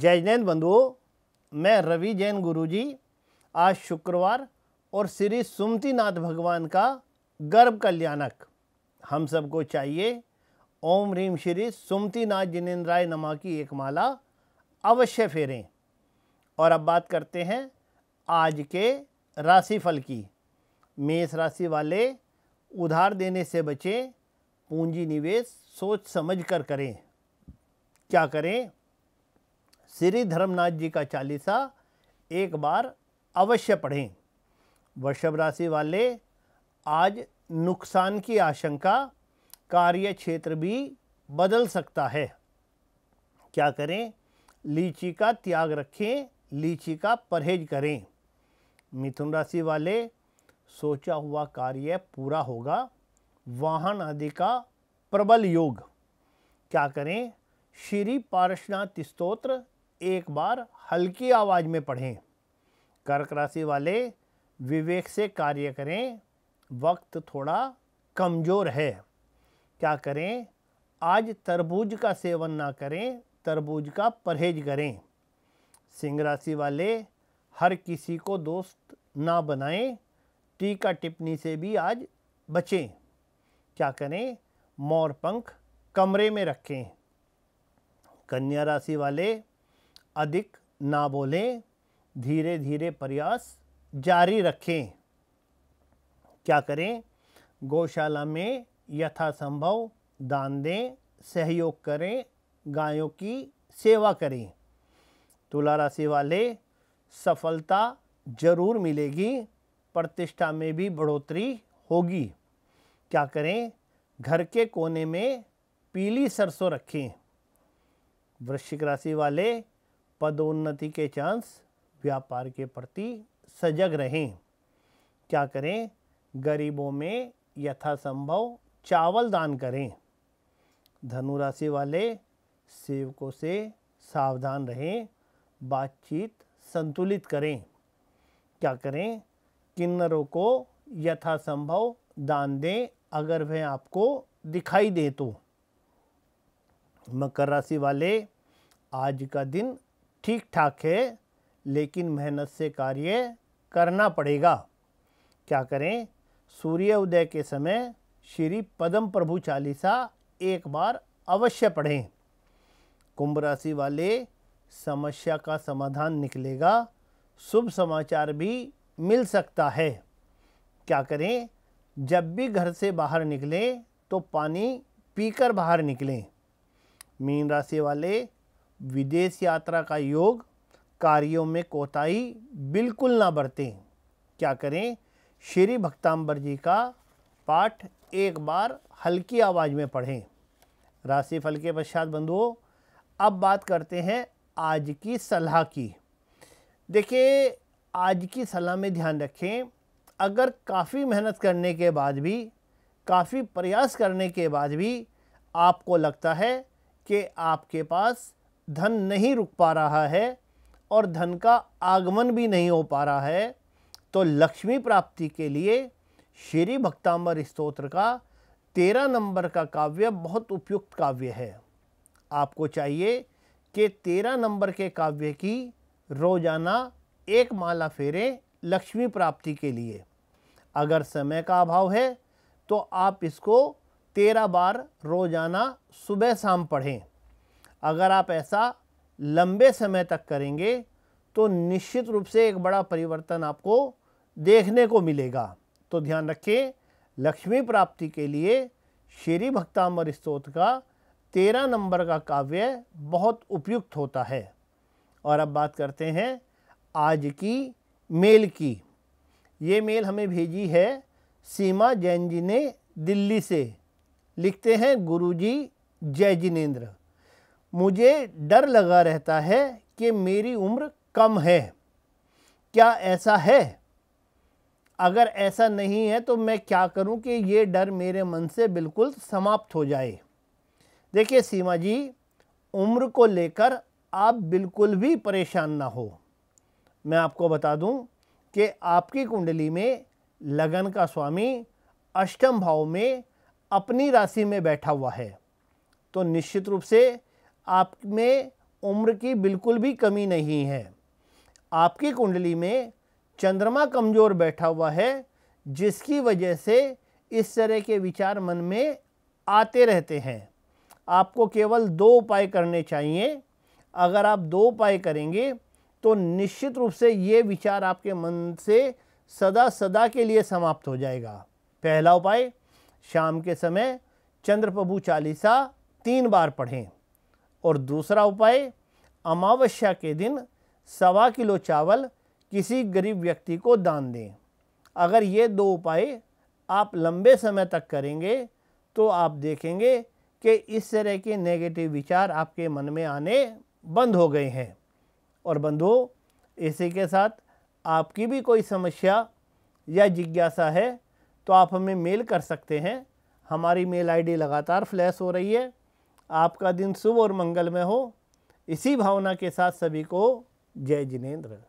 जय जैन बंधुओं मैं रवि जैन गुरुजी आज शुक्रवार और श्री सुमती नाथ भगवान का गर्भ कल्याणक हम सबको चाहिए ओम रीम श्री सुमति नाथ जिनेन्द्राय नमा की एक माला अवश्य फेरें और अब बात करते हैं आज के राशिफल की मेष राशि वाले उधार देने से बचें पूंजी निवेश सोच समझ कर करें क्या करें श्री धर्मनाथ जी का चालीसा एक बार अवश्य पढ़ें वृषभ राशि वाले आज नुकसान की आशंका कार्य क्षेत्र भी बदल सकता है क्या करें लीची का त्याग रखें लीची का परहेज करें मिथुन राशि वाले सोचा हुआ कार्य पूरा होगा वाहन आदि का प्रबल योग क्या करें श्री पार्शनाथ स्त्रोत्र एक बार हल्की आवाज़ में पढ़ें कर्क राशि वाले विवेक से कार्य करें वक्त थोड़ा कमज़ोर है क्या करें आज तरबूज का सेवन ना करें तरबूज का परहेज करें सिंह राशि वाले हर किसी को दोस्त ना बनाएं टीका टिप्पणी से भी आज बचें क्या करें मोर पंख कमरे में रखें कन्या राशि वाले अधिक ना बोलें धीरे धीरे प्रयास जारी रखें क्या करें गौशाला में यथासंभव दान दें सहयोग करें गायों की सेवा करें तुला राशि वाले सफलता जरूर मिलेगी प्रतिष्ठा में भी बढ़ोतरी होगी क्या करें घर के कोने में पीली सरसों रखें वृश्चिक राशि वाले पदोन्नति के चांस व्यापार के प्रति सजग रहें क्या करें गरीबों में यथासंभव चावल दान करें धनुराशि वाले सेवकों से सावधान रहें बातचीत संतुलित करें क्या करें किन्नरों को यथासंभव दान दें अगर वह आपको दिखाई दे तो मकर राशि वाले आज का दिन ठीक ठाक है लेकिन मेहनत से कार्य करना पड़ेगा क्या करें सूर्य उदय के समय श्री पदम प्रभु चालीसा एक बार अवश्य पढ़ें कुंभ राशि वाले समस्या का समाधान निकलेगा शुभ समाचार भी मिल सकता है क्या करें जब भी घर से बाहर निकलें तो पानी पीकर बाहर निकलें मीन राशि वाले विदेश यात्रा का योग कार्यों में कोताही बिल्कुल ना बरतें क्या करें श्री भक्ताम्बर जी का पाठ एक बार हल्की आवाज़ में पढ़ें राशि फल के पश्चात बंधुओं अब बात करते हैं आज की सलाह की देखिए आज की सलाह में ध्यान रखें अगर काफ़ी मेहनत करने के बाद भी काफ़ी प्रयास करने के बाद भी आपको लगता है कि आपके पास धन नहीं रुक पा रहा है और धन का आगमन भी नहीं हो पा रहा है तो लक्ष्मी प्राप्ति के लिए श्री भक्ताम्बर स्त्रोत्र का तेरह नंबर का काव्य बहुत उपयुक्त काव्य है आपको चाहिए कि तेरह नंबर के काव्य की रोज़ाना एक माला फेरे लक्ष्मी प्राप्ति के लिए अगर समय का अभाव है तो आप इसको तेरह बार रोज़ाना सुबह शाम पढ़ें अगर आप ऐसा लंबे समय तक करेंगे तो निश्चित रूप से एक बड़ा परिवर्तन आपको देखने को मिलेगा तो ध्यान रखें लक्ष्मी प्राप्ति के लिए श्री भक्तामर स्त्रोत का तेरह नंबर का काव्य बहुत उपयुक्त होता है और अब बात करते हैं आज की मेल की ये मेल हमें भेजी है सीमा जैन जी ने दिल्ली से लिखते हैं गुरुजी जय जिनेन्द्र मुझे डर लगा रहता है कि मेरी उम्र कम है क्या ऐसा है अगर ऐसा नहीं है तो मैं क्या करूं कि ये डर मेरे मन से बिल्कुल समाप्त हो जाए देखिए सीमा जी उम्र को लेकर आप बिल्कुल भी परेशान ना हो मैं आपको बता दूं कि आपकी कुंडली में लगन का स्वामी अष्टम भाव में अपनी राशि में बैठा हुआ है तो निश्चित रूप से आप में उम्र की बिल्कुल भी कमी नहीं है आपकी कुंडली में चंद्रमा कमज़ोर बैठा हुआ है जिसकी वजह से इस तरह के विचार मन में आते रहते हैं आपको केवल दो उपाय करने चाहिए अगर आप दो उपाय करेंगे तो निश्चित रूप से ये विचार आपके मन से सदा सदा के लिए समाप्त हो जाएगा पहला उपाय शाम के समय चंद्र प्रभु चालीसा तीन बार पढ़ें और दूसरा उपाय अमावस्या के दिन सवा किलो चावल किसी गरीब व्यक्ति को दान दें अगर ये दो उपाय आप लंबे समय तक करेंगे तो आप देखेंगे कि इस तरह के नेगेटिव विचार आपके मन में आने बंद हो गए हैं और बंधु इसी के साथ आपकी भी कोई समस्या या जिज्ञासा है तो आप हमें मेल कर सकते हैं हमारी मेल आईडी लगातार फ्लैश हो रही है आपका दिन शुभ और मंगलमय हो इसी भावना के साथ सभी को जय जिनेन्द्र